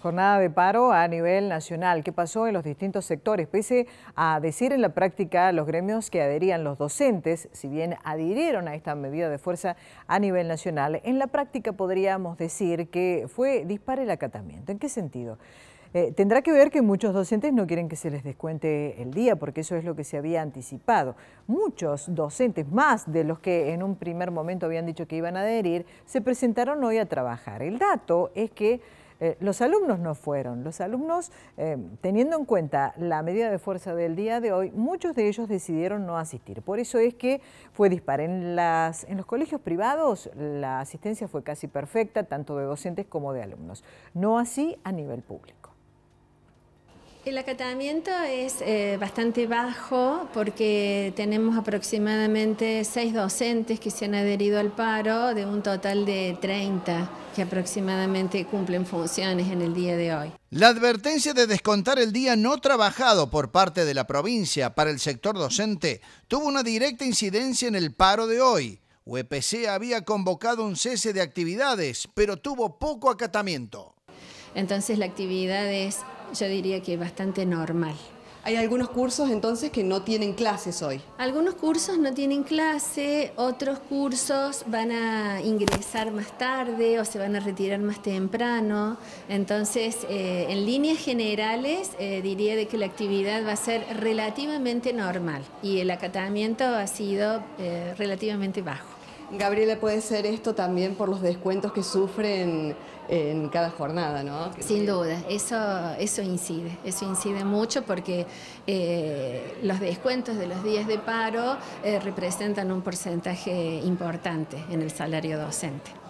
Jornada de paro a nivel nacional. ¿Qué pasó en los distintos sectores? Pese a decir en la práctica los gremios que adherían los docentes, si bien adhirieron a esta medida de fuerza a nivel nacional, en la práctica podríamos decir que fue dispar el acatamiento. ¿En qué sentido? Eh, tendrá que ver que muchos docentes no quieren que se les descuente el día, porque eso es lo que se había anticipado. Muchos docentes, más de los que en un primer momento habían dicho que iban a adherir, se presentaron hoy a trabajar. El dato es que eh, los alumnos no fueron. Los alumnos, eh, teniendo en cuenta la medida de fuerza del día de hoy, muchos de ellos decidieron no asistir. Por eso es que fue dispar. En, en los colegios privados la asistencia fue casi perfecta, tanto de docentes como de alumnos. No así a nivel público. El acatamiento es eh, bastante bajo porque tenemos aproximadamente seis docentes que se han adherido al paro de un total de 30 que aproximadamente cumplen funciones en el día de hoy. La advertencia de descontar el día no trabajado por parte de la provincia para el sector docente tuvo una directa incidencia en el paro de hoy. UEPC había convocado un cese de actividades, pero tuvo poco acatamiento. Entonces la actividad es yo diría que bastante normal. Hay algunos cursos entonces que no tienen clases hoy. Algunos cursos no tienen clase, otros cursos van a ingresar más tarde o se van a retirar más temprano. Entonces, eh, en líneas generales, eh, diría de que la actividad va a ser relativamente normal y el acatamiento ha sido eh, relativamente bajo. Gabriela, puede ser esto también por los descuentos que sufren en cada jornada, ¿no? Sin duda, eso, incide, eso incide mucho porque eh, los descuentos de los días de paro eh, representan un porcentaje importante en el salario docente.